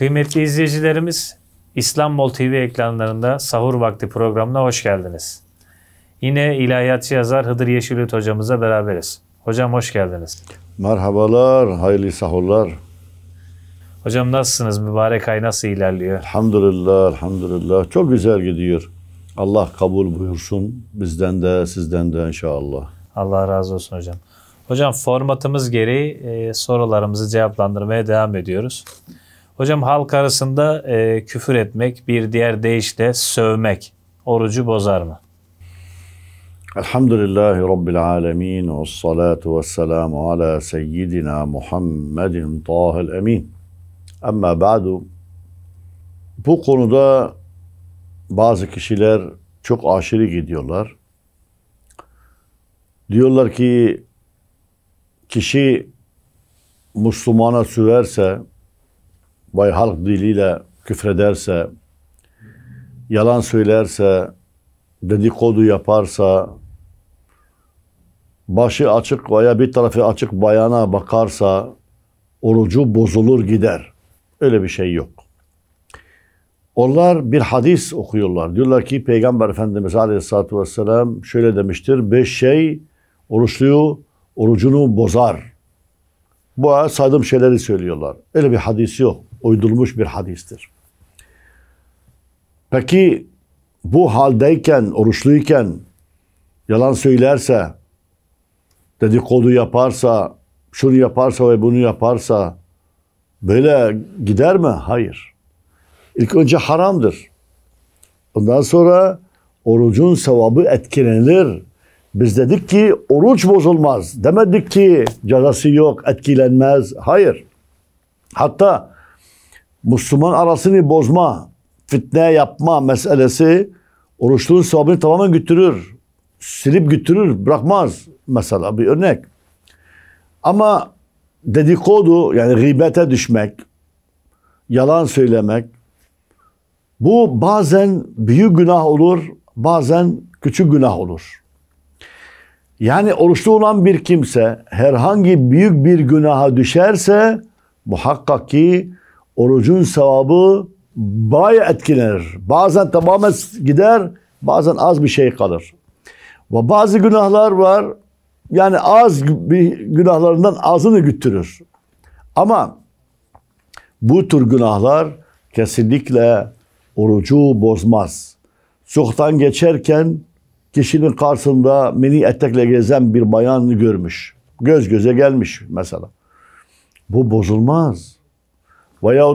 Kıymetli izleyicilerimiz, İstanbul TV ekranlarında Sahur Vakti programına hoş geldiniz. Yine ilahiyatçı yazar Hıdır Yeşilüt hocamıza beraberiz. Hocam hoş geldiniz. Merhabalar, hayırlı sahurlar. Hocam nasılsınız? Mübarek ay nasıl ilerliyor? Elhamdülillah, elhamdülillah. Çok güzel gidiyor. Allah kabul buyursun bizden de sizden de inşallah. Allah razı olsun hocam. Hocam formatımız gereği e, sorularımızı cevaplandırmaya devam ediyoruz. Hocam halk arasında e, küfür etmek, bir diğer deyişle sövmek orucu bozar mı? Elhamdülillahi Rabbil alemin ve salatu ve selamu ala seyyidina Muhammedin tahil emin. Ama ba'du bu konuda bazı kişiler çok aşırı gidiyorlar. Diyorlar ki kişi Müslümana süverse Bay halk diliyle küfrederse, yalan söylerse, dedikodu yaparsa, başı açık veya bir tarafı açık bayana bakarsa orucu bozulur gider. Öyle bir şey yok. Onlar bir hadis okuyorlar. Diyorlar ki Peygamber Efendimiz Aleyhisselatü Vesselam şöyle demiştir. Beş şey oruçluyu, orucunu bozar. Bu saydığım şeyleri söylüyorlar. Öyle bir hadis yok uydurulmuş bir hadistir. Peki bu haldeyken, oruçluyken yalan söylerse, dedikodu yaparsa, şunu yaparsa ve bunu yaparsa böyle gider mi? Hayır. İlk önce haramdır. Ondan sonra orucun sevabı etkilenir. Biz dedik ki oruç bozulmaz. Demedik ki cezası yok, etkilenmez. Hayır. Hatta Müslüman arasını bozma, fitne yapma meselesi oruçluğun sabrını tamamen götürür. Silip götürür, bırakmaz mesela bir örnek. Ama dedikodu yani ribete düşmek, yalan söylemek bu bazen büyük günah olur, bazen küçük günah olur. Yani oruçlu olan bir kimse herhangi büyük bir günaha düşerse muhakkak ki orucun sevabı bay etkilenir. Bazen tamamen gider, bazen az bir şey kalır. Ve bazı günahlar var. Yani az bir günahlarından azını güttürür. Ama bu tür günahlar kesinlikle orucu bozmaz. Soktan geçerken kişinin karşısında mini etekle gezen bir bayan görmüş. Göz göze gelmiş mesela. Bu bozulmaz. Veya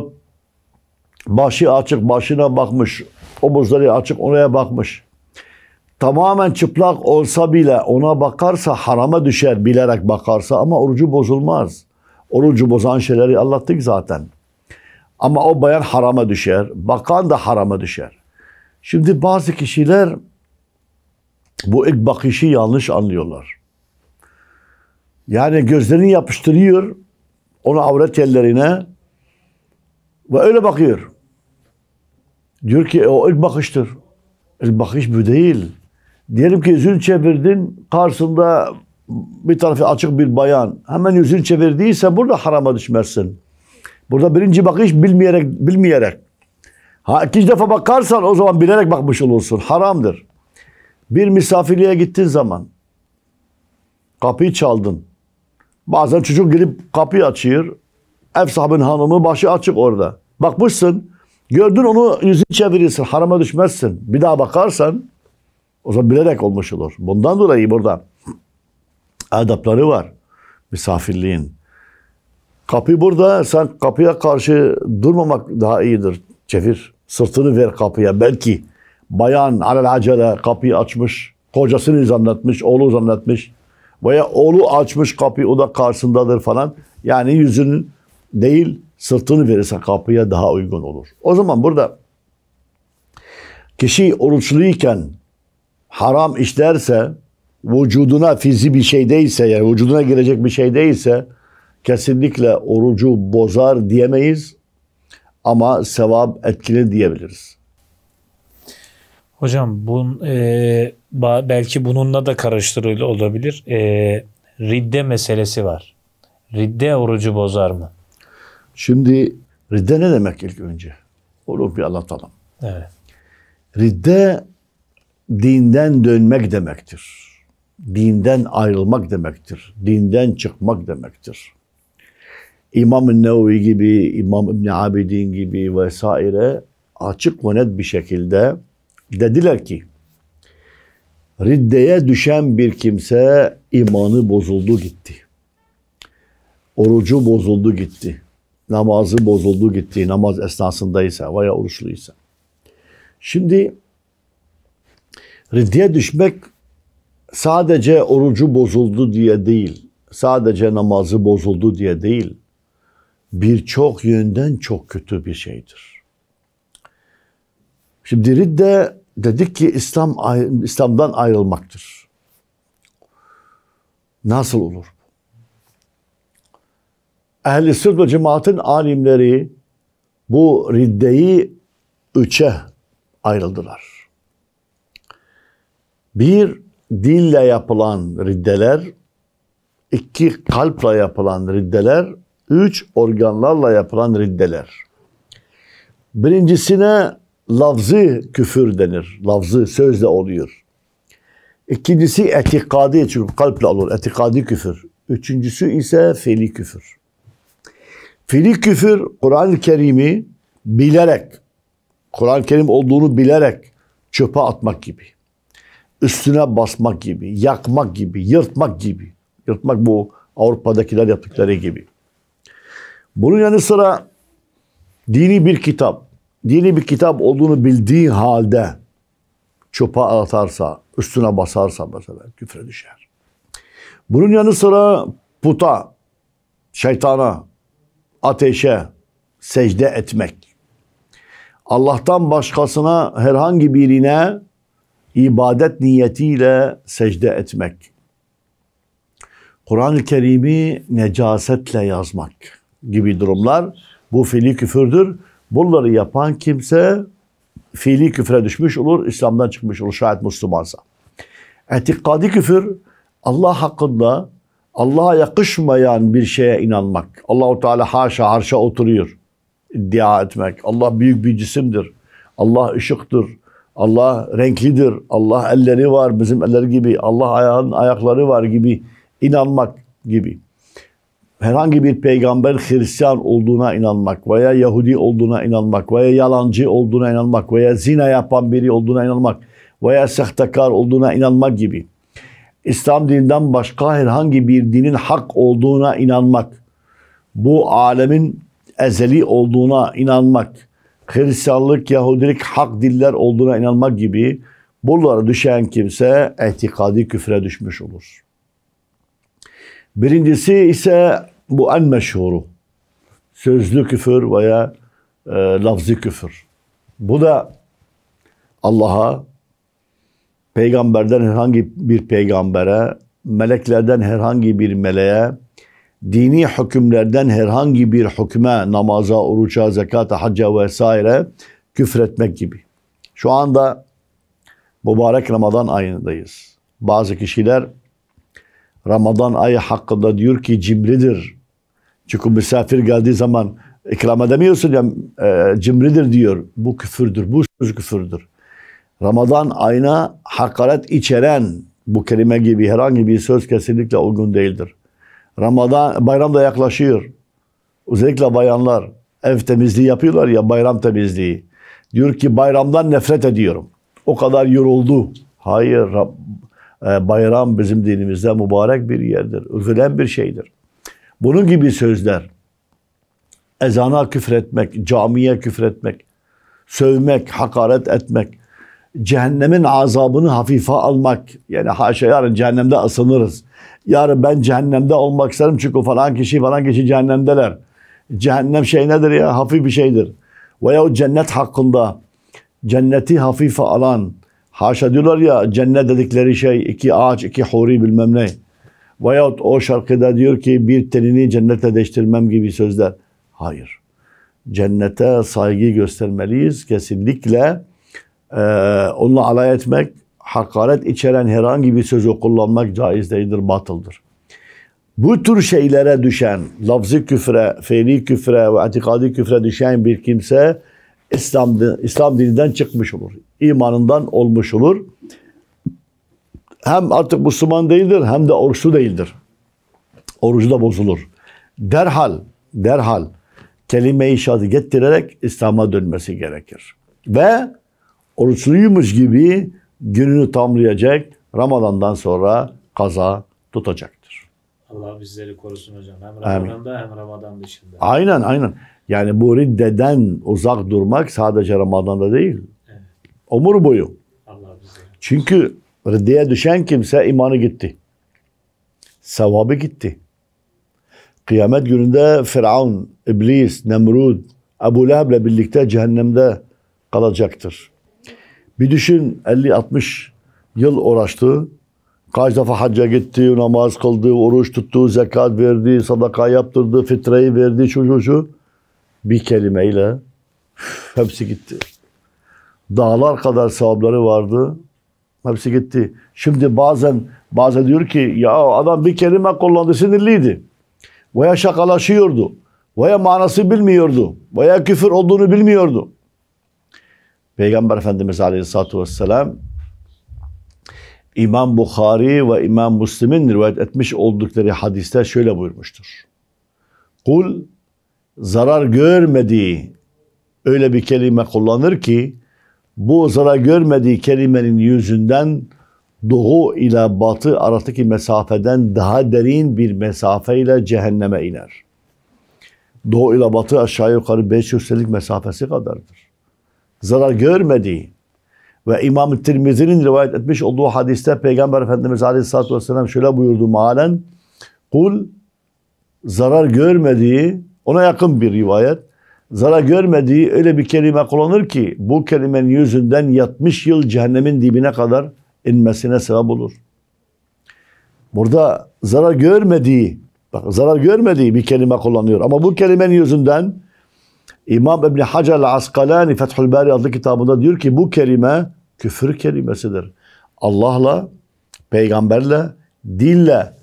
başı açık başına bakmış, omuzları açık oraya bakmış. Tamamen çıplak olsa bile ona bakarsa harama düşer bilerek bakarsa ama orucu bozulmaz. Orucu bozan şeyleri anlattık zaten. Ama o bayan harama düşer, bakan da harama düşer. Şimdi bazı kişiler bu ilk bakışı yanlış anlıyorlar. Yani gözlerini yapıştırıyor onu avret yerlerine ve öyle bakıyor. Diyor ki o ilk bakıştır. İlk bakış bu değil. Diyelim ki yüzünü çevirdin karşısında bir tarafı açık bir bayan. Hemen yüzünü çevirdiyse burada harama düşmezsin. Burada birinci bakış bilmeyerek bilmeyerek. Ha ikinci defa bakarsan o zaman bilerek bakmış olursun. Haramdır. Bir misafirliğe gittin zaman kapıyı çaldın. Bazen çocuk gelip kapıyı açıyor. Efsab'ın hanımı başı açık orada. Bakmışsın. Gördün onu yüzünü çevirirsin. Harama düşmezsin. Bir daha bakarsan o zaman bilerek olmuş olur. Bundan dolayı burada adapları var. Misafirliğin. Kapı burada. Sen kapıya karşı durmamak daha iyidir. Çevir. Sırtını ver kapıya. Belki bayan alel acele kapıyı açmış. Kocasını zannetmiş. Oğlu zannetmiş. Veya oğlu açmış kapıyı. O da karşısındadır falan. Yani yüzünün değil sırtını verirse kapıya daha uygun olur. O zaman burada kişi oruçluyken haram işlerse vücuduna fizi bir şey değilse yani vücuduna girecek bir şey değilse kesinlikle orucu bozar diyemeyiz ama sevap etkili diyebiliriz. Hocam bun, e, belki bununla da karıştırılabilir. E, ridde meselesi var. Ridde orucu bozar mı? Şimdi ridde ne demek ilk önce? Onu bir anlatalım. Evet. Ridde dinden dönmek demektir. Dinden ayrılmak demektir. Dinden çıkmak demektir. İmam-ı Nevi gibi, İmam İbni Abidin gibi vesaire açık ve net bir şekilde dediler ki riddeye düşen bir kimse imanı bozuldu gitti. Orucu bozuldu gitti namazı bozuldu gitti, namaz esnasındaysa veya oruçluysa. Şimdi riddiye düşmek sadece orucu bozuldu diye değil, sadece namazı bozuldu diye değil, birçok yönden çok kötü bir şeydir. Şimdi ridde dedik ki İslam İslam'dan ayrılmaktır. Nasıl olur? ehl-i sünnet ve cemaatin alimleri bu riddeyi üçe ayrıldılar. Bir, dille yapılan riddeler, iki, kalple yapılan riddeler, üç, organlarla yapılan riddeler. Birincisine lafzı küfür denir. Lafzı sözle oluyor. İkincisi etikadi çünkü kalple olur. Etikadi küfür. Üçüncüsü ise fiili küfür. Fiili küfür Kur'an-ı Kerim'i bilerek, Kur'an-ı Kerim olduğunu bilerek çöpe atmak gibi. Üstüne basmak gibi, yakmak gibi, yırtmak gibi. Yırtmak bu Avrupa'dakiler yaptıkları gibi. Bunun yanı sıra dini bir kitap, dini bir kitap olduğunu bildiği halde çöpe atarsa, üstüne basarsa mesela küfre düşer. Bunun yanı sıra puta, şeytana, ateşe secde etmek. Allah'tan başkasına herhangi birine ibadet niyetiyle secde etmek. Kur'an-ı Kerim'i necasetle yazmak gibi durumlar bu fiili küfürdür. Bunları yapan kimse fiili küfre düşmüş olur, İslam'dan çıkmış olur şayet Müslümansa. Etikadi küfür Allah hakkında Allah'a yakışmayan bir şeye inanmak. Allahu Teala haşa harşa oturuyor. iddia etmek. Allah büyük bir cisimdir. Allah ışıktır. Allah renklidir. Allah elleri var bizim eller gibi. Allah ayağın ayakları var gibi inanmak gibi. Herhangi bir peygamber Hristiyan olduğuna inanmak veya Yahudi olduğuna inanmak veya yalancı olduğuna inanmak veya zina yapan biri olduğuna inanmak veya sahtekar olduğuna inanmak gibi. İslam dininden başka herhangi bir dinin hak olduğuna inanmak, bu alemin ezeli olduğuna inanmak, Hristiyanlık, Yahudilik hak diller olduğuna inanmak gibi bunlara düşen kimse etikadi küfre düşmüş olur. Birincisi ise bu en meşhuru. Sözlü küfür veya e, lafzı küfür. Bu da Allah'a, peygamberden herhangi bir peygambere, meleklerden herhangi bir meleğe, dini hükümlerden herhangi bir hüküme namaza, oruca, zekata, hacca vesaire küfretmek gibi. Şu anda mübarek Ramazan ayındayız. Bazı kişiler Ramazan ayı hakkında diyor ki cimridir. Çünkü misafir geldiği zaman ikram edemiyorsun ya e, cimridir diyor. Bu küfürdür. Bu söz küfürdür. Ramazan ayına hakaret içeren bu kelime gibi herhangi bir söz kesinlikle uygun değildir. Ramazan bayram da yaklaşıyor. Özellikle bayanlar ev temizliği yapıyorlar ya bayram temizliği. Diyor ki bayramdan nefret ediyorum. O kadar yoruldu. Hayır e, bayram bizim dinimizde mübarek bir yerdir. üzülen bir şeydir. Bunun gibi sözler ezana küfretmek, camiye küfretmek, sövmek, hakaret etmek cehennemin azabını hafife almak. Yani haşa yarın cehennemde asınırız. Yarın ben cehennemde olmak isterim çünkü falan kişi falan kişi cehennemdeler. Cehennem şey nedir ya? Hafif bir şeydir. Veya cennet hakkında cenneti hafife alan haşa diyorlar ya cennet dedikleri şey iki ağaç, iki huri bilmem ne. Veyahut o şarkıda diyor ki bir tenini cennete değiştirmem gibi sözler. Hayır. Cennete saygı göstermeliyiz. Kesinlikle ee, onunla alay etmek, hakaret içeren herhangi bir sözü kullanmak caiz değildir, batıldır. Bu tür şeylere düşen, lafzı küfre, fiili küfre ve itikadi küfre düşen bir kimse İslam, İslam dininden çıkmış olur. imanından olmuş olur. Hem artık Müslüman değildir hem de oruçlu değildir. Orucu da bozulur. Derhal, derhal kelime-i şahadı getirerek İslam'a dönmesi gerekir. Ve oruçluymuş gibi gününü tamlayacak. Ramazan'dan sonra kaza tutacaktır. Allah bizleri korusun hocam. Hem Ramazan'da hem Ramazan dışında. Aynen aynen. Yani bu riddeden uzak durmak sadece Ramazan'da değil. Evet. Omur boyu. Allah bizleri. Çünkü riddeye düşen kimse imanı gitti. Sevabı gitti. Kıyamet gününde Firavun, İblis, Nemrud, Ebu Leheb'le birlikte cehennemde kalacaktır. Bir düşün 50-60 yıl uğraştı. Kaç defa hacca gitti, namaz kıldı, oruç tuttu, zekat verdi, sadaka yaptırdı, fitreyi verdi, çocuğu. şu. Bir kelimeyle hepsi gitti. Dağlar kadar sevapları vardı. Hepsi gitti. Şimdi bazen bazen diyor ki ya adam bir kelime kullandı sinirliydi. Veya şakalaşıyordu. Veya manası bilmiyordu. Veya küfür olduğunu bilmiyordu. Peygamber Efendimiz Aleyhisselatü Vesselam İmam Bukhari ve İmam Müslim'in rivayet etmiş oldukları hadiste şöyle buyurmuştur. Kul zarar görmediği öyle bir kelime kullanır ki bu zarar görmediği kelimenin yüzünden doğu ile batı aradaki mesafeden daha derin bir mesafe ile cehenneme iner. Doğu ile batı aşağı yukarı 500 senelik mesafesi kadardır zarar görmediği ve İmam Tirmizi'nin rivayet etmiş olduğu hadiste Peygamber Efendimiz Aleyhisselatü Vesselam şöyle buyurdu malen kul zarar görmediği ona yakın bir rivayet zarar görmediği öyle bir kelime kullanır ki bu kelimenin yüzünden 70 yıl cehennemin dibine kadar inmesine sebep olur. Burada zarar görmediği, bak zarar görmediği bir kelime kullanıyor ama bu kelimenin yüzünden İmam İbni Hacer Askalani Fethül Bari adlı kitabında diyor ki bu kelime küfür kelimesidir. Allah'la, peygamberle, dille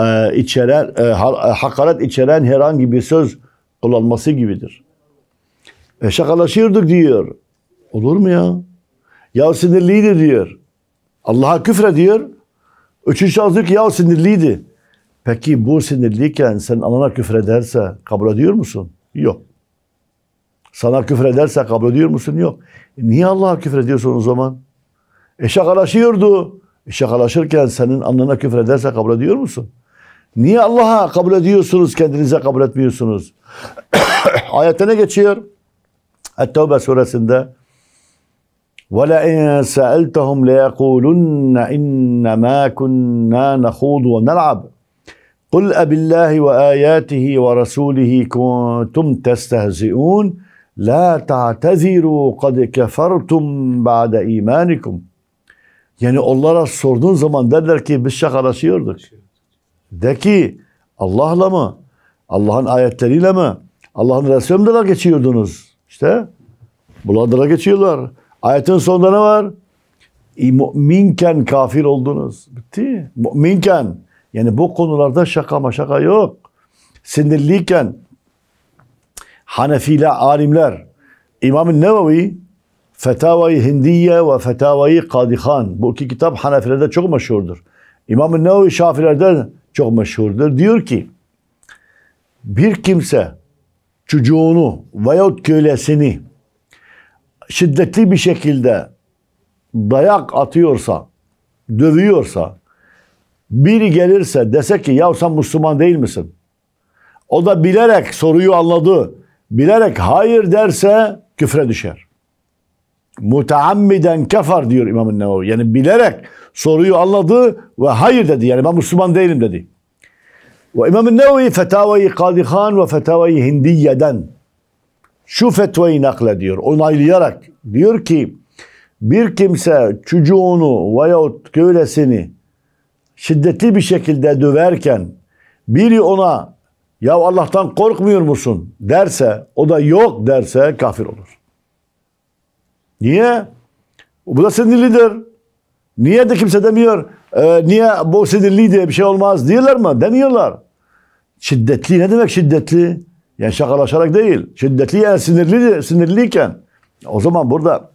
e, içeren, e, e, hakaret içeren herhangi bir söz kullanması gibidir. E, şakalaşıyorduk diyor. Olur mu ya? Ya sinirliydi diyor. Allah'a küfre diyor. Üçüncü şahıs diyor ki ya sinirliydi. Peki bu sinirliyken sen anana küfrederse kabul ediyor musun? Yok. Sana küfür ederse kabul ediyor musun? Yok. E, niye Allah'a küfür ediyorsun o zaman? E şakalaşıyordu. E şakalaşırken senin anlına küfür ederse kabul ediyor musun? Niye Allah'a kabul ediyorsunuz, kendinize kabul etmiyorsunuz? Ayette ne geçiyor? Ettevbe suresinde وَلَاِنْ سَأَلْتَهُمْ لَيَقُولُنَّ اِنَّمَا كُنَّا نَخُوضُ وَنَلْعَبُ قُلْ أَبِ اللّٰهِ وَآيَاتِهِ وَرَسُولِهِ كُنْتُمْ تَسْتَهْزِئُونَ La ta'teziru kad kefertum ba'de imanikum. Yani onlara sorduğun zaman derler ki biz şakalaşıyorduk. De ki Allah'la mı? Allah'ın ayetleriyle mi? Allah'ın Resulü'nde geçiyordunuz. İşte bunlar geçiyorlar. Ayetin sonunda ne var? Müminken kafir oldunuz. Bitti. Müminken. Yani bu konularda şaka maşaka yok. Sinirliyken, Hanefiler, alimler, İmam-ı Nevevi Fetavayı Hindiye ve Fetavayı Kadihan. Bu iki kitap Hanefilerde çok meşhurdur. İmam-ı Nevevi Şafilerde çok meşhurdur. Diyor ki bir kimse çocuğunu veyahut kölesini şiddetli bir şekilde dayak atıyorsa, dövüyorsa, biri gelirse dese ki ya sen Müslüman değil misin? O da bilerek soruyu anladı bilerek hayır derse küfre düşer. Muteammiden kafar diyor İmam-ı Nevevi. Yani bilerek soruyu anladı ve hayır dedi. Yani ben Müslüman değilim dedi. Ve İmam-ı Nevevi fetavayı Kadihan ve fetavayı Hindiye'den şu fetvayı naklediyor. Onaylayarak diyor ki bir kimse çocuğunu veyahut kölesini şiddetli bir şekilde döverken biri ona ya Allah'tan korkmuyor musun derse o da yok derse kafir olur. Niye? Bu da sinirlidir. Niye de kimse demiyor e, niye bu sinirli diye bir şey olmaz diyorlar mı? Demiyorlar. Şiddetli ne demek şiddetli? Yani şakalaşarak değil. Şiddetli yani sinirli, sinirliyken. O zaman burada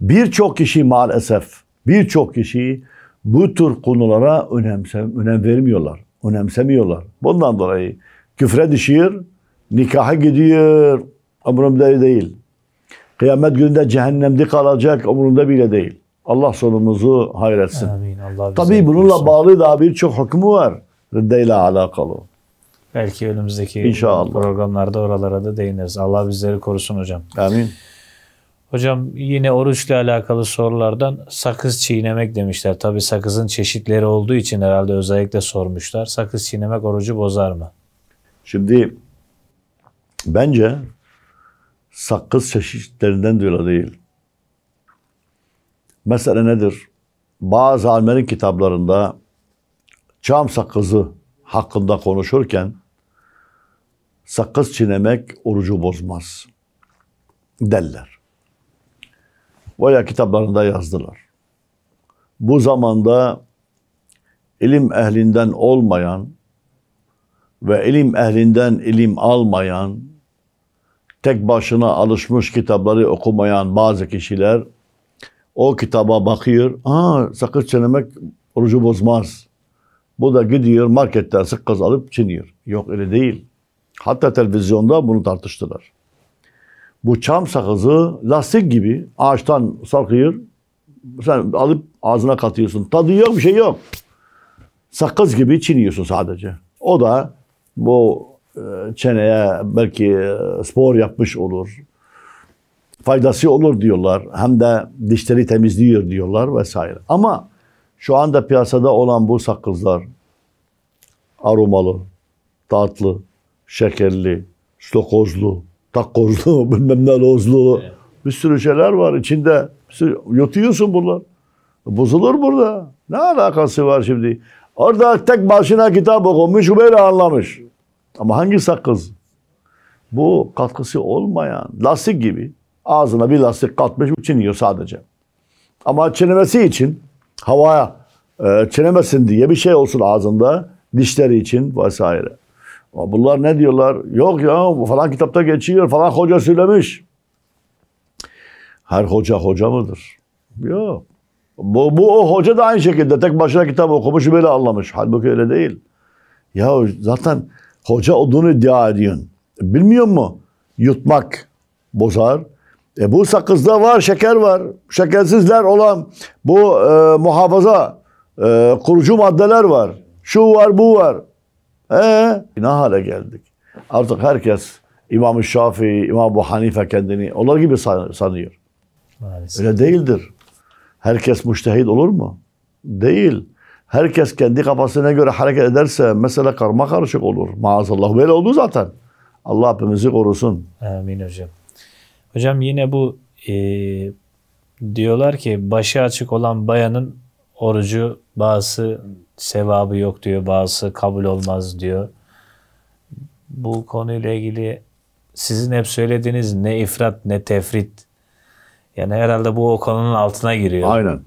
birçok kişi maalesef birçok kişi bu tür konulara önemse, önem vermiyorlar önemsemiyorlar. Bundan dolayı küfre düşüyor, nikaha gidiyor, umurumda değil. Kıyamet gününde cehennemde kalacak umurunda bile değil. Allah sonumuzu hayretsin. Amin. Allah Tabii bununla olsun. bağlı daha birçok hükmü var. Riddeyle alakalı. Belki önümüzdeki İnşallah. programlarda oralara da değiniriz. Allah bizleri korusun hocam. Amin. Hocam yine oruçla alakalı sorulardan sakız çiğnemek demişler. Tabi sakızın çeşitleri olduğu için herhalde özellikle sormuşlar. Sakız çiğnemek orucu bozar mı? Şimdi bence sakız çeşitlerinden dolayı değil. Mesela nedir? Bazı almenin kitaplarında çam sakızı hakkında konuşurken sakız çiğnemek orucu bozmaz derler boya kitaplarında yazdılar. Bu zamanda ilim ehlinden olmayan ve ilim ehlinden ilim almayan, tek başına alışmış kitapları okumayan bazı kişiler o kitaba bakıyor. Aa sakız çiğnemek orucu bozmaz. Bu da gidiyor marketten sıkkız alıp çiniyor. Yok öyle değil. Hatta televizyonda bunu tartıştılar bu çam sakızı lastik gibi ağaçtan sarkıyor. Sen alıp ağzına katıyorsun. Tadı yok bir şey yok. Sakız gibi çiğniyorsun sadece. O da bu e, çeneye belki e, spor yapmış olur. Faydası olur diyorlar. Hem de dişleri temizliyor diyorlar vesaire. Ama şu anda piyasada olan bu sakızlar aromalı, tatlı, şekerli, stokozlu, Takkozlu, bilmem ne lozlu. Evet. Bir sürü şeyler var içinde. Sürü, yutuyorsun bunlar. Bozulur burada. Ne alakası var şimdi? Orada tek başına kitap okumuş, böyle anlamış. Ama hangi sakız? Bu katkısı olmayan, lastik gibi. Ağzına bir lastik katmış, çiniyor sadece. Ama çinemesi için, havaya e, çinemesin diye bir şey olsun ağzında, dişleri için vesaire. Bunlar ne diyorlar? Yok ya falan kitapta geçiyor falan hoca söylemiş. Her hoca hoca mıdır? Yok. Bu, bu o hoca da aynı şekilde tek başına kitap okumuş böyle anlamış. Halbuki öyle değil. Ya zaten hoca olduğunu iddia ediyorsun. Bilmiyor mu? Yutmak bozar. E bu sakızda var, şeker var. Şekersizler olan bu e, muhafaza, e, kurucu maddeler var. Şu var, bu var. Ee, ne hale geldik? Artık herkes İmam-ı Şafii, İmam bu Hanife kendini onlar gibi sanıyor. Maalesef. Öyle değildir. Herkes müştehit olur mu? Değil. Herkes kendi kafasına göre hareket ederse mesele karma karışık olur. Maazallah böyle oldu zaten. Allah hepimizi korusun. Amin hocam. Hocam yine bu e, diyorlar ki başı açık olan bayanın orucu bazı sevabı yok diyor, bazısı kabul olmaz diyor. Bu konuyla ilgili sizin hep söylediğiniz ne ifrat ne tefrit. Yani herhalde bu o konunun altına giriyor. Aynen.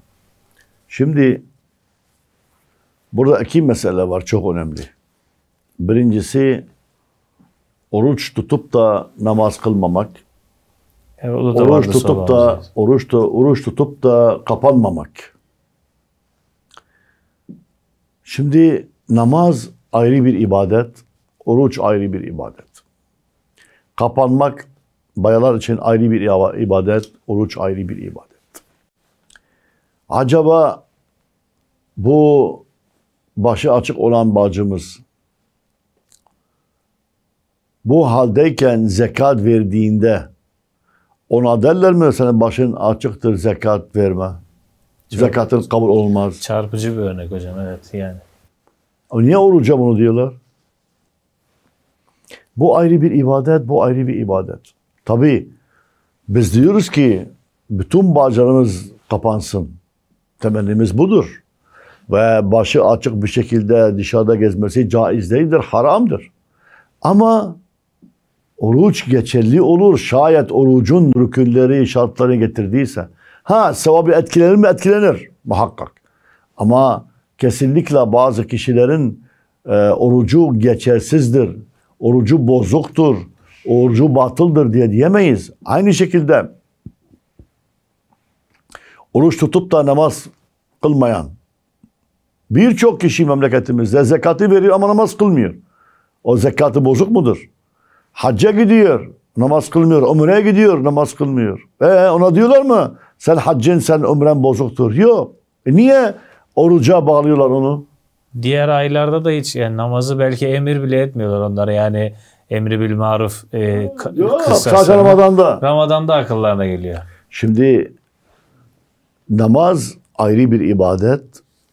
Şimdi burada iki mesele var çok önemli. Birincisi oruç tutup da namaz kılmamak. Evet, da oruç tutup da oruç, da oruç tutup da kapanmamak. Şimdi namaz ayrı bir ibadet, oruç ayrı bir ibadet. Kapanmak bayalar için ayrı bir ibadet, oruç ayrı bir ibadet. Acaba bu başı açık olan bacımız bu haldeyken zekat verdiğinde ona derler mi senin başın açıktır zekat verme? Zekatınız kabul olmaz. Çarpıcı bir örnek hocam evet yani. Ama niye oruç bunu diyorlar? Bu ayrı bir ibadet, bu ayrı bir ibadet. Tabi biz diyoruz ki bütün bağcılarımız kapansın. Temennimiz budur. Ve başı açık bir şekilde dışarıda gezmesi caiz değildir, haramdır. Ama oruç geçerli olur şayet orucun rükünleri, şartları getirdiyse. Ha sevabı etkilenir mi? Etkilenir muhakkak. Ama kesinlikle bazı kişilerin e, orucu geçersizdir, orucu bozuktur, orucu batıldır diye diyemeyiz. Aynı şekilde oruç tutup da namaz kılmayan birçok kişi memleketimizde zekatı veriyor ama namaz kılmıyor. O zekatı bozuk mudur? Hacca gidiyor Namaz kılmıyor. Umreye gidiyor. Namaz kılmıyor. E ona diyorlar mı? Sen haccın, sen umren bozuktur. Yok. E niye oruca bağlıyorlar onu? Diğer aylarda da hiç yani namazı belki emir bile etmiyorlar onlara. Yani emri bil maruf e, Yok, sadece Ramazan'da. Ramazan'da akıllarına geliyor. Şimdi namaz ayrı bir ibadet,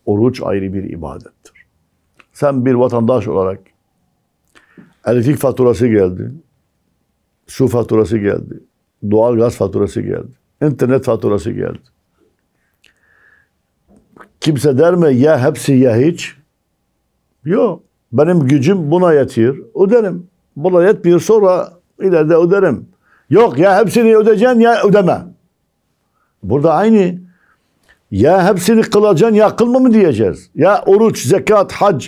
oruç ayrı bir ibadettir. Sen bir vatandaş olarak elektrik faturası geldi, Su faturası geldi. Doğal gaz faturası geldi. internet faturası geldi. Kimse der mi ya hepsi ya hiç? Yok. Benim gücüm buna yetiyor. Öderim. Buna yetmiyor sonra ileride öderim. Yok ya hepsini ödeyeceksin ya ödeme. Burada aynı. Ya hepsini kılacaksın ya kılma mı diyeceğiz? Ya oruç, zekat, hac,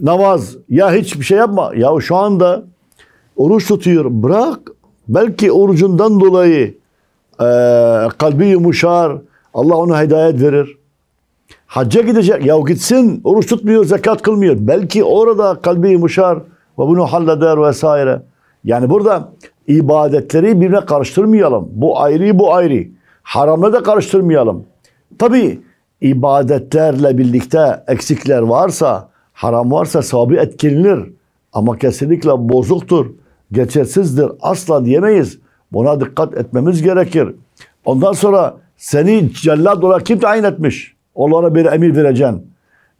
namaz ya hiçbir şey yapma. Ya şu anda oruç tutuyor. Bırak Belki orucundan dolayı e, kalbi yumuşar. Allah ona hidayet verir. Hacca gidecek. Ya gitsin oruç tutmuyor, zekat kılmıyor. Belki orada kalbi yumuşar ve bunu halleder vesaire. Yani burada ibadetleri birbirine karıştırmayalım. Bu ayrı, bu ayrı. Haramla da karıştırmayalım. Tabi ibadetlerle birlikte eksikler varsa, haram varsa sabi etkilenir. Ama kesinlikle bozuktur geçersizdir asla diyemeyiz. Buna dikkat etmemiz gerekir. Ondan sonra seni cellat olarak kim tayin etmiş? Onlara bir emir vereceksin.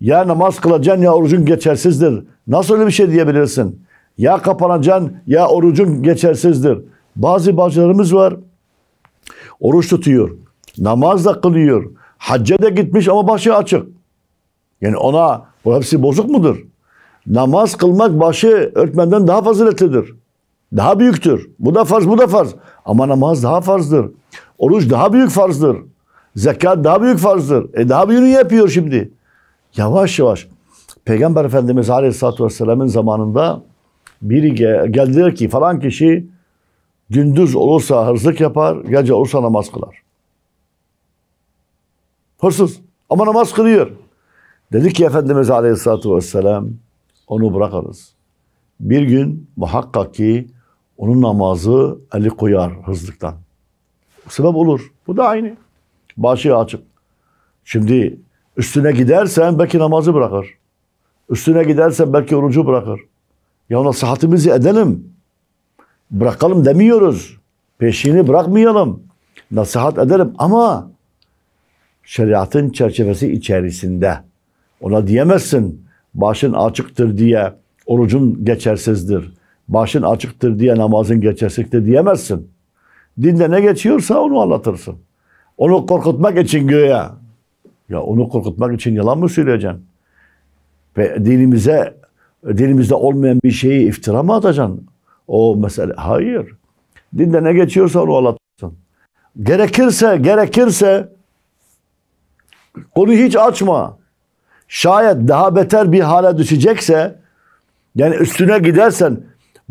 Ya namaz kılacaksın ya orucun geçersizdir. Nasıl öyle bir şey diyebilirsin? Ya kapanacaksın ya orucun geçersizdir. Bazı bacılarımız var. Oruç tutuyor. Namaz da kılıyor. Hacca da gitmiş ama başı açık. Yani ona bu hepsi bozuk mudur? Namaz kılmak başı örtmenden daha faziletlidir daha büyüktür. Bu da farz, bu da farz. Ama namaz daha farzdır. Oruç daha büyük farzdır. Zekat daha büyük farzdır. E daha büyüğünü yapıyor şimdi. Yavaş yavaş. Peygamber Efendimiz Aleyhisselatü Vesselam'ın zamanında biri geldi geldiler ki falan kişi gündüz olursa hırsızlık yapar, gece olursa namaz kılar. Hırsız ama namaz kılıyor. Dedi ki Efendimiz Aleyhisselatü Vesselam onu bırakırız. Bir gün muhakkak ki onun namazı eli koyar hızlıktan. Bu sebep olur. Bu da aynı. Başı açık. Şimdi üstüne gidersen belki namazı bırakır. Üstüne gidersen belki orucu bırakır. Ya ona sıhhatimizi edelim. Bırakalım demiyoruz. Peşini bırakmayalım. Nasihat edelim ama şeriatın çerçevesi içerisinde. Ona diyemezsin başın açıktır diye orucun geçersizdir başın açıktır diye namazın geçersiktir diyemezsin. Dinde ne geçiyorsa onu anlatırsın. Onu korkutmak için göğe. Ya onu korkutmak için yalan mı söyleyeceksin? Ve dinimize, dinimizde olmayan bir şeyi iftira mı atacaksın? O mesele. Hayır. Dinde ne geçiyorsa onu anlatırsın. Gerekirse, gerekirse konuyu hiç açma. Şayet daha beter bir hale düşecekse yani üstüne gidersen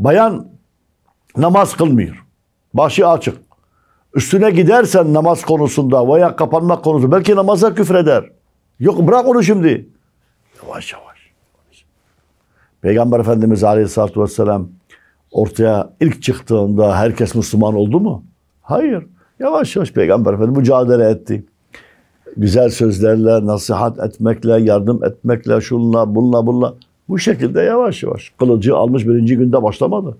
Bayan namaz kılmıyor. Başı açık. Üstüne gidersen namaz konusunda veya kapanmak konusunda belki namaza küfreder. Yok bırak onu şimdi. Yavaş yavaş. Peygamber Efendimiz Aleyhisselatü Vesselam ortaya ilk çıktığında herkes Müslüman oldu mu? Hayır. Yavaş yavaş Peygamber Efendimiz mücadele etti. Güzel sözlerle, nasihat etmekle, yardım etmekle, şunla, bununla, bununla. Bu şekilde yavaş yavaş. Kılıcı almış birinci günde başlamadı.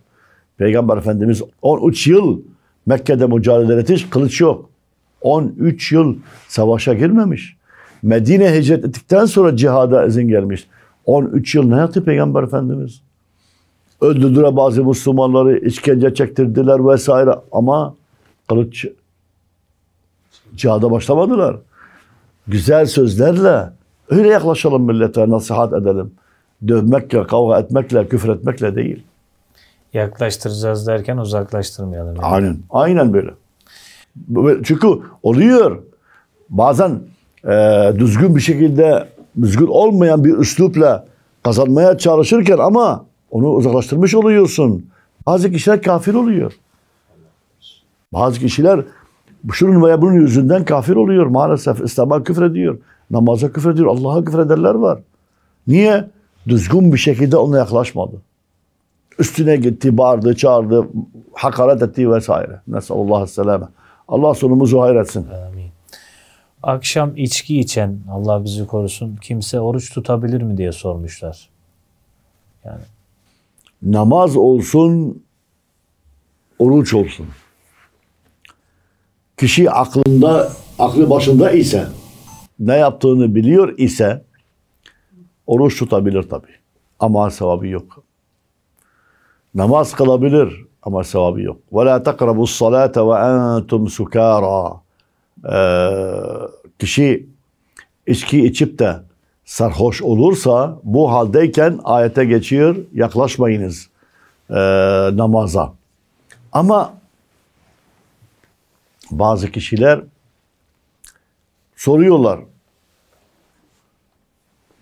Peygamber Efendimiz 13 yıl Mekke'de mücadele etmiş, kılıç yok. 13 yıl savaşa girmemiş. Medine hicret ettikten sonra cihada izin gelmiş. 13 yıl ne yaptı Peygamber Efendimiz? Öldürdüler bazı Müslümanları, işkence çektirdiler vesaire ama kılıç cihada başlamadılar. Güzel sözlerle öyle yaklaşalım millete, nasihat edelim dövmekle, kavga etmekle, küfür etmekle değil. Yaklaştıracağız derken uzaklaştırmayalım. Yani. Aynen. Aynen böyle. Çünkü oluyor. Bazen e, düzgün bir şekilde, düzgün olmayan bir üslupla kazanmaya çalışırken ama onu uzaklaştırmış oluyorsun. Bazı kişiler kafir oluyor. Bazı kişiler şunun veya bunun yüzünden kafir oluyor. Maalesef İslam'a küfür ediyor. Namaza küfür ediyor. Allah'a küfür edenler var. Niye? düzgün bir şekilde ona yaklaşmadı. Üstüne gitti, bağırdı, çağırdı, hakaret etti vesaire. Nesallallahu aleyhi Allah sonumuzu hayretsin. Amin. Akşam içki içen, Allah bizi korusun, kimse oruç tutabilir mi diye sormuşlar. Yani namaz olsun, oruç olsun. Kişi aklında, aklı başında ise, ne yaptığını biliyor ise, Oruç tutabilir tabii. Ama sevabı yok. Namaz kılabilir ama sevabı yok. Ve la takrabus salate ve entum sukara. Ee, kişi içki içip de sarhoş olursa bu haldeyken ayete geçiyor yaklaşmayınız e, namaza. Ama bazı kişiler soruyorlar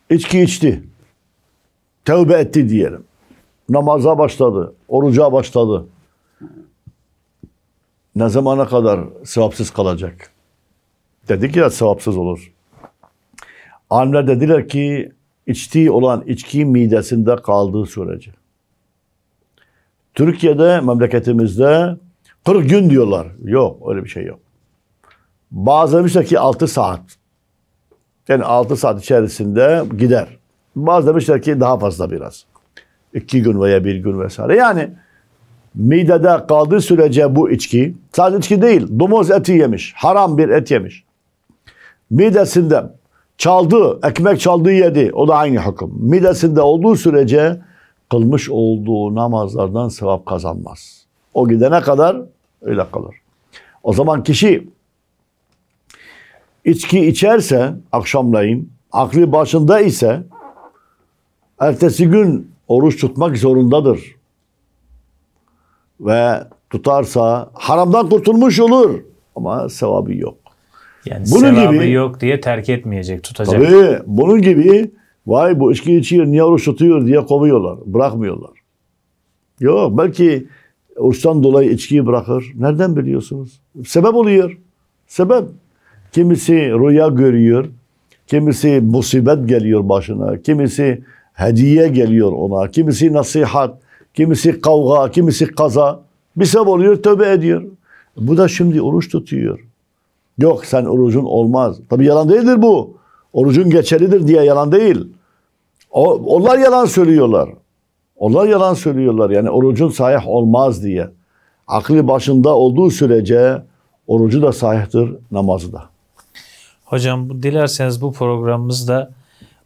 İçki içti. Tevbe etti diyelim. Namaza başladı. Oruca başladı. Ne zamana kadar sevapsız kalacak? Dedik ya sevapsız olur. Alimler dediler ki içtiği olan içki midesinde kaldığı sürece. Türkiye'de, memleketimizde 40 gün diyorlar. Yok öyle bir şey yok. Bazıları demişler ki 6 saat. Yani 6 saat içerisinde gider. Bazı demişler ki daha fazla biraz. 2 gün veya 1 gün vesaire. Yani midede kaldığı sürece bu içki, sadece içki değil, domuz eti yemiş, haram bir et yemiş. Midesinde çaldı, ekmek çaldı yedi, o da aynı hüküm. Midesinde olduğu sürece kılmış olduğu namazlardan sevap kazanmaz. O gidene kadar öyle kalır. O zaman kişi içki içerse akşamleyin, aklı başında ise ertesi gün oruç tutmak zorundadır. Ve tutarsa haramdan kurtulmuş olur ama sevabı yok. Yani bunun sevabı gibi, yok diye terk etmeyecek, tutacak. Tabii bunun gibi vay bu içki içiyor, niye oruç tutuyor diye kovuyorlar, bırakmıyorlar. Yok belki oruçtan dolayı içkiyi bırakır. Nereden biliyorsunuz? Sebep oluyor. Sebep. Kimisi rüya görüyor, kimisi musibet geliyor başına, kimisi hediye geliyor ona, kimisi nasihat, kimisi kavga, kimisi kaza. Bir sebep oluyor, tövbe ediyor. Bu da şimdi oruç tutuyor. Yok sen orucun olmaz. Tabi yalan değildir bu. Orucun geçerlidir diye yalan değil. O, onlar yalan söylüyorlar. Onlar yalan söylüyorlar. Yani orucun sahih olmaz diye. Akli başında olduğu sürece orucu da sahihtir, namazı da. Hocam dilerseniz bu programımızda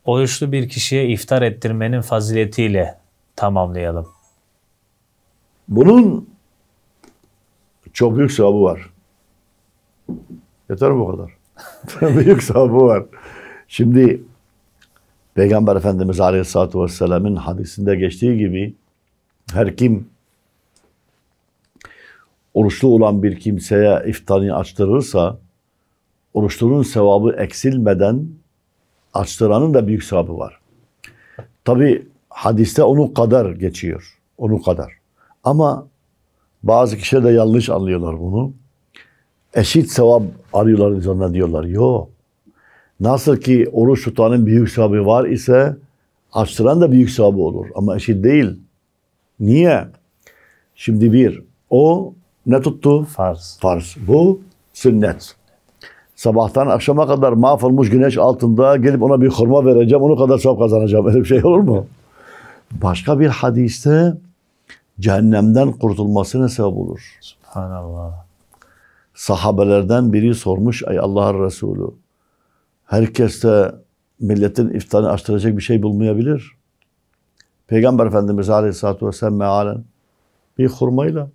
oruçlu bir kişiye iftar ettirmenin faziletiyle tamamlayalım. Bunun çok büyük sahabı var. Yeter mi bu kadar? büyük sahabı var. Şimdi Peygamber Efendimiz Aleyhisselatü Vesselam'ın hadisinde geçtiği gibi her kim oruçlu olan bir kimseye iftarını açtırırsa oruçlunun sevabı eksilmeden açtıranın da büyük sevabı var. Tabi hadiste onu kadar geçiyor. Onu kadar. Ama bazı kişiler de yanlış anlıyorlar bunu. Eşit sevap arıyorlar insanlar diyorlar. Yok. Nasıl ki oruç tutanın büyük sevabı var ise açtıran da büyük sevabı olur. Ama eşit değil. Niye? Şimdi bir, o ne tuttu? Farz. Farz. Bu sünnet. Sabahtan akşama kadar mahvolmuş güneş altında gelip ona bir hurma vereceğim, onu kadar sevap kazanacağım. Öyle bir şey olur mu? Başka bir hadiste cehennemden kurtulmasına sebep olur. Subhanallah. Sahabelerden biri sormuş, ay Allah Resulü, herkes de milletin iftarını açtıracak bir şey bulmayabilir. Peygamber Efendimiz Aleyhisselatü Vesselam mealen bir hurmayla,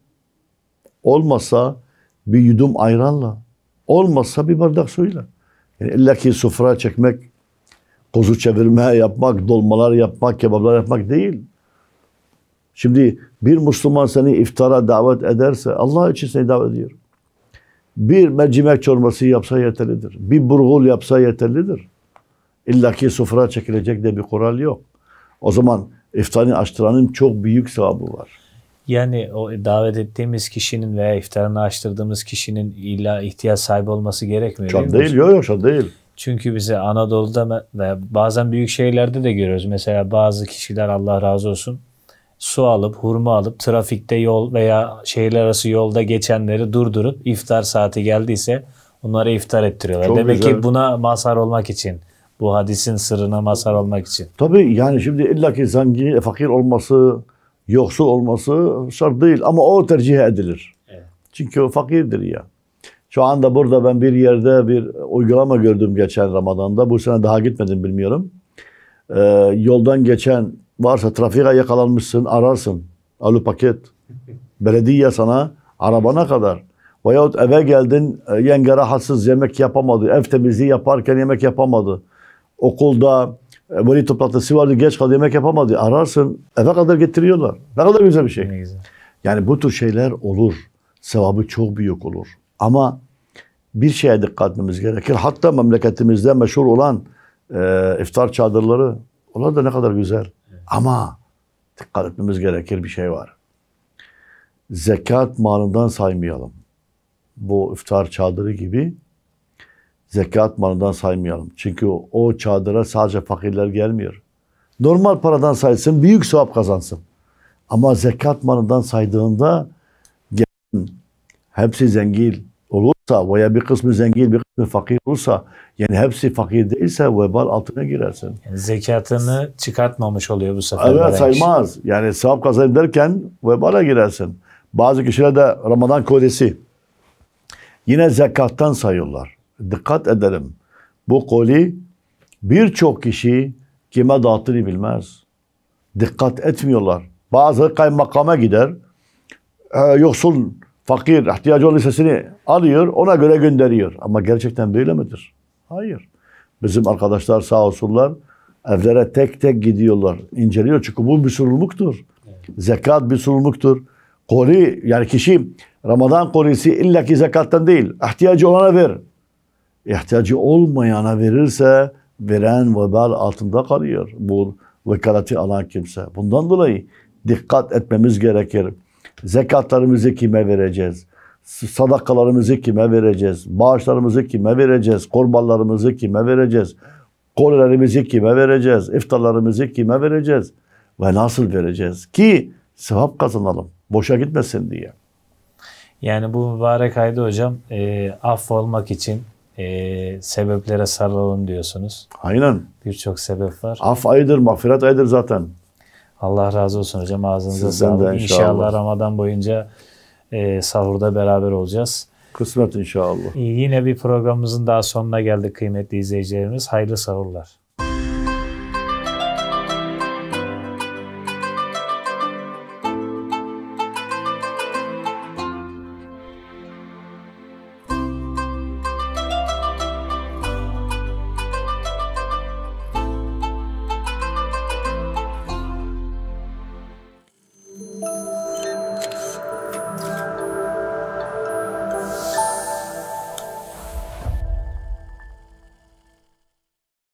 olmasa bir yudum ayranla, Olmazsa bir bardak suyla. Yani illa ki sofra çekmek, kuzu çevirme yapmak, dolmalar yapmak, kebaplar yapmak değil. Şimdi bir Müslüman seni iftara davet ederse Allah için seni davet ediyor. Bir mercimek çorması yapsa yeterlidir. Bir burgul yapsa yeterlidir. İlla ki sofra çekilecek de bir kural yok. O zaman iftarını açtıranın çok büyük sevabı var. Yani o davet ettiğimiz kişinin veya iftarını açtırdığımız kişinin illa ihtiyaç sahibi olması gerekmiyor. Şart değil, yok yok şart değil. Çünkü bize Anadolu'da ve bazen büyük şehirlerde de görüyoruz. Mesela bazı kişiler Allah razı olsun su alıp hurma alıp trafikte yol veya şehirler arası yolda geçenleri durdurup iftar saati geldiyse onlara iftar ettiriyorlar. Çok Demek güzel. ki buna mazhar olmak için. Bu hadisin sırrına mazhar olmak için. Tabii yani şimdi illaki zengin, fakir olması, yoksul olması şart değil ama o tercih edilir. Evet. Çünkü o fakirdir ya. Şu anda burada ben bir yerde bir uygulama gördüm geçen Ramazan'da. Bu sene daha gitmedim bilmiyorum. Ee, yoldan geçen varsa trafiğe yakalanmışsın ararsın. Alı paket. Belediye sana arabana kadar. Veyahut eve geldin e, yenge rahatsız yemek yapamadı. Ev temizliği yaparken yemek yapamadı. Okulda Böyle toplantısı vardı geç kaldı yemek yapamadı. Ararsın eve kadar getiriyorlar. Ne kadar güzel bir şey. Ne güzel. Yani bu tür şeyler olur. Sevabı çok büyük olur. Ama bir şeye dikkatimiz gerekir. Hatta memleketimizde meşhur olan e, iftar çadırları onlar da ne kadar güzel. Ama dikkat etmemiz gerekir bir şey var. Zekat malından saymayalım. Bu iftar çadırı gibi zekat malından saymayalım. Çünkü o, o çadıra sadece fakirler gelmiyor. Normal paradan saysın, büyük sevap kazansın. Ama zekat malından saydığında hepsi zengin olursa veya bir kısmı zengin bir kısmı fakir olursa yani hepsi fakir değilse vebal altına girersin. Yani zekatını çıkartmamış oluyor bu sefer. Evet saymaz. Yani sevap kazanayım derken vebala girersin. Bazı kişiler de Ramazan kodesi yine zekattan sayıyorlar dikkat edelim. Bu koli birçok kişi kime dağıttığını bilmez. Dikkat etmiyorlar. Bazı kaymakama gider. E, yoksul, fakir, ihtiyacı olan lisesini alıyor, ona göre gönderiyor. Ama gerçekten böyle midir? Hayır. Bizim arkadaşlar sağ olsunlar evlere tek tek gidiyorlar, inceliyor. Çünkü bu bir sorumluluktur. Zekat bir sorumluluktur. Koli yani kişi Ramazan kolisi illa ki zekattan değil. ihtiyacı olana ver ihtiyacı olmayana verirse veren vebal altında kalıyor. Bu vekaleti alan kimse. Bundan dolayı dikkat etmemiz gerekir. Zekatlarımızı kime vereceğiz? Sadakalarımızı kime vereceğiz? Bağışlarımızı kime vereceğiz? Korbanlarımızı kime vereceğiz? Kolelerimizi kime vereceğiz? İftarlarımızı kime vereceğiz? Ve nasıl vereceğiz? Ki sevap kazanalım. Boşa gitmesin diye. Yani bu mübarek ayda hocam e, affolmak için e, sebeplere sarılalım diyorsunuz. Aynen. Birçok sebep var. Af ayıdır, mağfiret ayıdır zaten. Allah razı olsun hocam. Ağzınıza Sizden sağlık. Inşallah. inşallah Ramazan boyunca e, sahurda beraber olacağız. Kısmet inşallah. Ee, yine bir programımızın daha sonuna geldik kıymetli izleyicilerimiz. Hayırlı sahurlar.